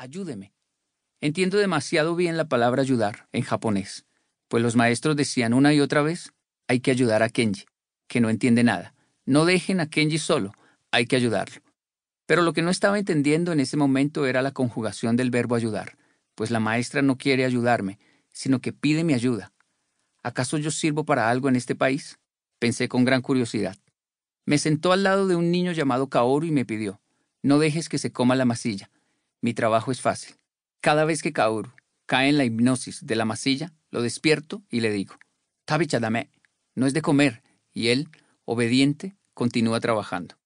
ayúdeme. Entiendo demasiado bien la palabra ayudar en japonés, pues los maestros decían una y otra vez, hay que ayudar a Kenji, que no entiende nada. No dejen a Kenji solo, hay que ayudarlo. Pero lo que no estaba entendiendo en ese momento era la conjugación del verbo ayudar, pues la maestra no quiere ayudarme, sino que pide mi ayuda. ¿Acaso yo sirvo para algo en este país? Pensé con gran curiosidad. Me sentó al lado de un niño llamado Kaoru y me pidió, no dejes que se coma la masilla mi trabajo es fácil. Cada vez que Kauru cae en la hipnosis de la masilla, lo despierto y le digo, Tabichadame, no es de comer, y él, obediente, continúa trabajando.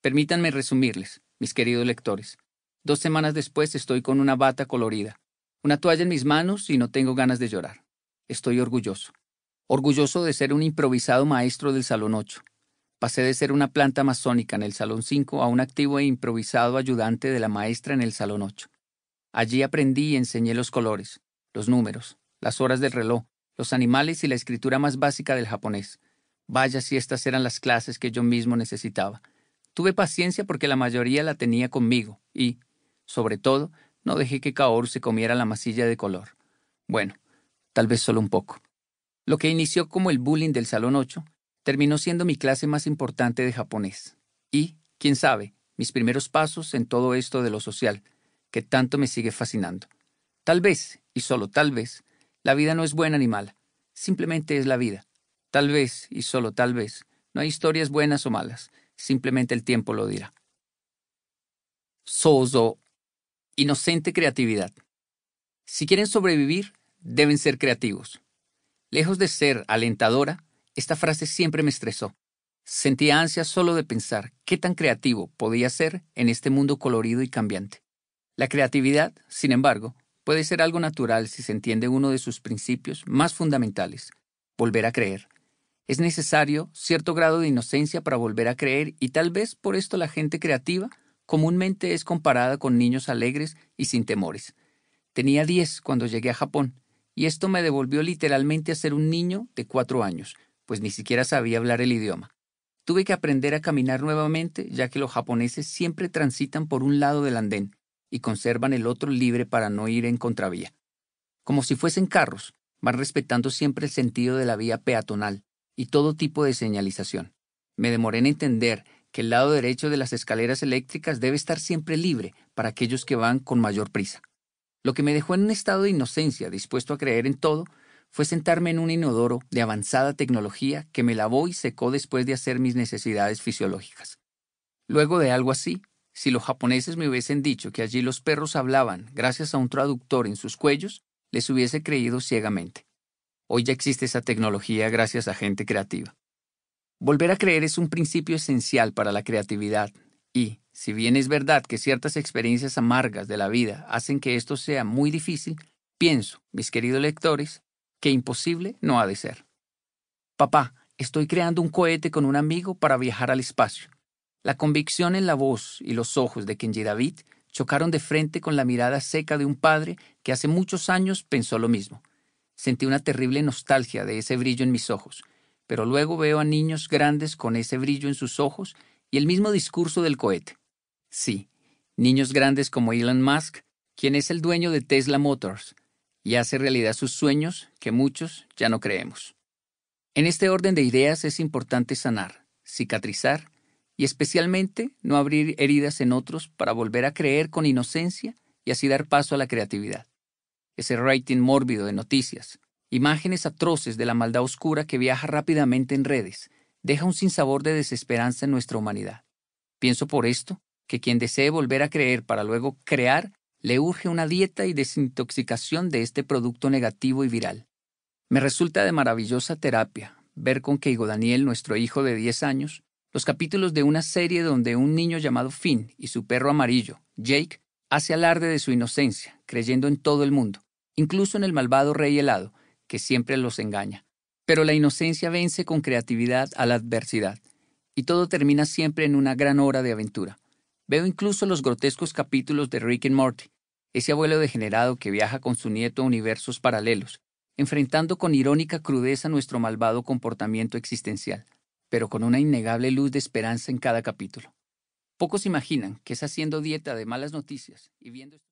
Permítanme resumirles, mis queridos lectores. Dos semanas después estoy con una bata colorida, una toalla en mis manos y no tengo ganas de llorar. Estoy orgulloso. Orgulloso de ser un improvisado maestro del Salón 8, Pasé de ser una planta masónica en el Salón 5 a un activo e improvisado ayudante de la maestra en el Salón 8. Allí aprendí y enseñé los colores, los números, las horas del reloj, los animales y la escritura más básica del japonés. Vaya si estas eran las clases que yo mismo necesitaba. Tuve paciencia porque la mayoría la tenía conmigo y, sobre todo, no dejé que Kaoru se comiera la masilla de color. Bueno, tal vez solo un poco. Lo que inició como el bullying del Salón 8 terminó siendo mi clase más importante de japonés. Y, quién sabe, mis primeros pasos en todo esto de lo social, que tanto me sigue fascinando. Tal vez, y solo tal vez, la vida no es buena ni mala, simplemente es la vida. Tal vez, y solo tal vez, no hay historias buenas o malas, simplemente el tiempo lo dirá. Sozo, inocente creatividad. Si quieren sobrevivir, deben ser creativos. Lejos de ser alentadora, esta frase siempre me estresó. Sentía ansia solo de pensar qué tan creativo podía ser en este mundo colorido y cambiante. La creatividad, sin embargo, puede ser algo natural si se entiende uno de sus principios más fundamentales, volver a creer. Es necesario cierto grado de inocencia para volver a creer y tal vez por esto la gente creativa comúnmente es comparada con niños alegres y sin temores. Tenía 10 cuando llegué a Japón y esto me devolvió literalmente a ser un niño de cuatro años, pues ni siquiera sabía hablar el idioma. Tuve que aprender a caminar nuevamente, ya que los japoneses siempre transitan por un lado del andén y conservan el otro libre para no ir en contravía. Como si fuesen carros, van respetando siempre el sentido de la vía peatonal y todo tipo de señalización. Me demoré en entender que el lado derecho de las escaleras eléctricas debe estar siempre libre para aquellos que van con mayor prisa. Lo que me dejó en un estado de inocencia, dispuesto a creer en todo, fue sentarme en un inodoro de avanzada tecnología que me lavó y secó después de hacer mis necesidades fisiológicas. Luego de algo así, si los japoneses me hubiesen dicho que allí los perros hablaban gracias a un traductor en sus cuellos, les hubiese creído ciegamente. Hoy ya existe esa tecnología gracias a gente creativa. Volver a creer es un principio esencial para la creatividad y, si bien es verdad que ciertas experiencias amargas de la vida hacen que esto sea muy difícil, pienso, mis queridos lectores, que imposible no ha de ser. Papá, estoy creando un cohete con un amigo para viajar al espacio. La convicción en la voz y los ojos de Kenji David chocaron de frente con la mirada seca de un padre que hace muchos años pensó lo mismo. Sentí una terrible nostalgia de ese brillo en mis ojos, pero luego veo a niños grandes con ese brillo en sus ojos y el mismo discurso del cohete. Sí, niños grandes como Elon Musk, quien es el dueño de Tesla Motors, y hace realidad sus sueños que muchos ya no creemos. En este orden de ideas es importante sanar, cicatrizar y especialmente no abrir heridas en otros para volver a creer con inocencia y así dar paso a la creatividad. Ese writing mórbido de noticias, imágenes atroces de la maldad oscura que viaja rápidamente en redes, deja un sinsabor de desesperanza en nuestra humanidad. Pienso por esto que quien desee volver a creer para luego crear le urge una dieta y desintoxicación de este producto negativo y viral. Me resulta de maravillosa terapia ver con Keigo Daniel, nuestro hijo de 10 años, los capítulos de una serie donde un niño llamado Finn y su perro amarillo, Jake, hace alarde de su inocencia, creyendo en todo el mundo, incluso en el malvado rey helado, que siempre los engaña. Pero la inocencia vence con creatividad a la adversidad, y todo termina siempre en una gran hora de aventura. Veo incluso los grotescos capítulos de Rick and Morty, ese abuelo degenerado que viaja con su nieto a universos paralelos, enfrentando con irónica crudeza nuestro malvado comportamiento existencial, pero con una innegable luz de esperanza en cada capítulo. Pocos imaginan que es haciendo dieta de malas noticias y viendo...